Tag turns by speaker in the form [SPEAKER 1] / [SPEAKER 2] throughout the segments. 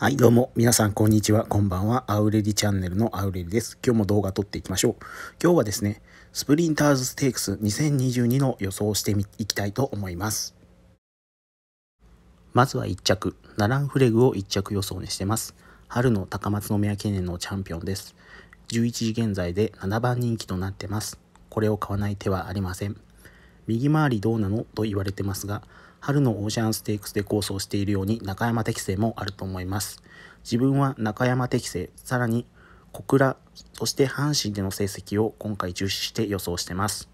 [SPEAKER 1] はい、どうも、皆さん、こんにちは、こんばんは。アウレリチャンネルのアウレリです。今日も動画撮っていきましょう。今日はですね、スプリンターズステークス2022の予想をしていきたいと思います。まずは1着、ナランフレグを1着予想にしてます。春の高松宮記念のチャンピオンです。11時現在で7番人気となってます。これを買わない手はありません。右回りどうなのと言われてますが、春のオーシャンステークスで構想しているように中山適正もあると思います。自分は中山適正、さらに小倉、そして阪神での成績を今回重視して予想してます。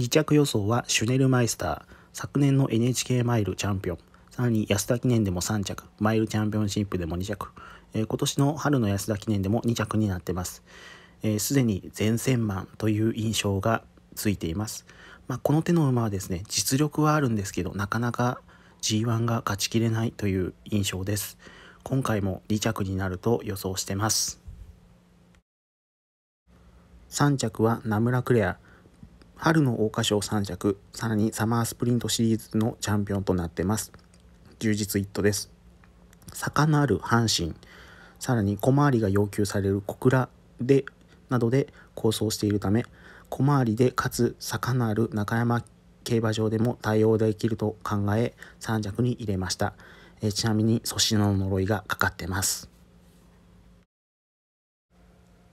[SPEAKER 1] 2着予想はシュネルマイスター、昨年の NHK マイルチャンピオン、さらに安田記念でも3着、マイルチャンピオンシップでも2着、えー、今年の春の安田記念でも2着になってます。す、で、に前線マという印象がついています。まあ、この手の馬はですね、実力はあるんですけど、なかなか G1 が勝ちきれないという印象です。今回も2着になると予想してます。3着はナムラクレア。春の桜花賞3着、さらにサマースプリントシリーズのチャンピオンとなってます。充実一途です。坂のある阪神、さらに小回りが要求される小倉でなどで構想しているため小回りでかつ坂のある中山競馬場でも対応できると考え3着に入れました、えちなみに粗品の呪いがかかってます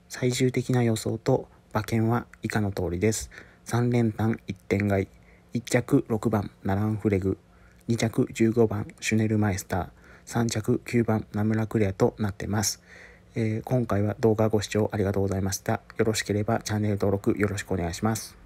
[SPEAKER 1] 最終的な予想と馬券は以下の通りです3連単1点買い1着6番ナランフレグ2着15番シュネルマイスター3着9番ナムラクレアとなってますえー、今回は動画ご視聴ありがとうございました。よろしければチャンネル登録よろしくお願いします。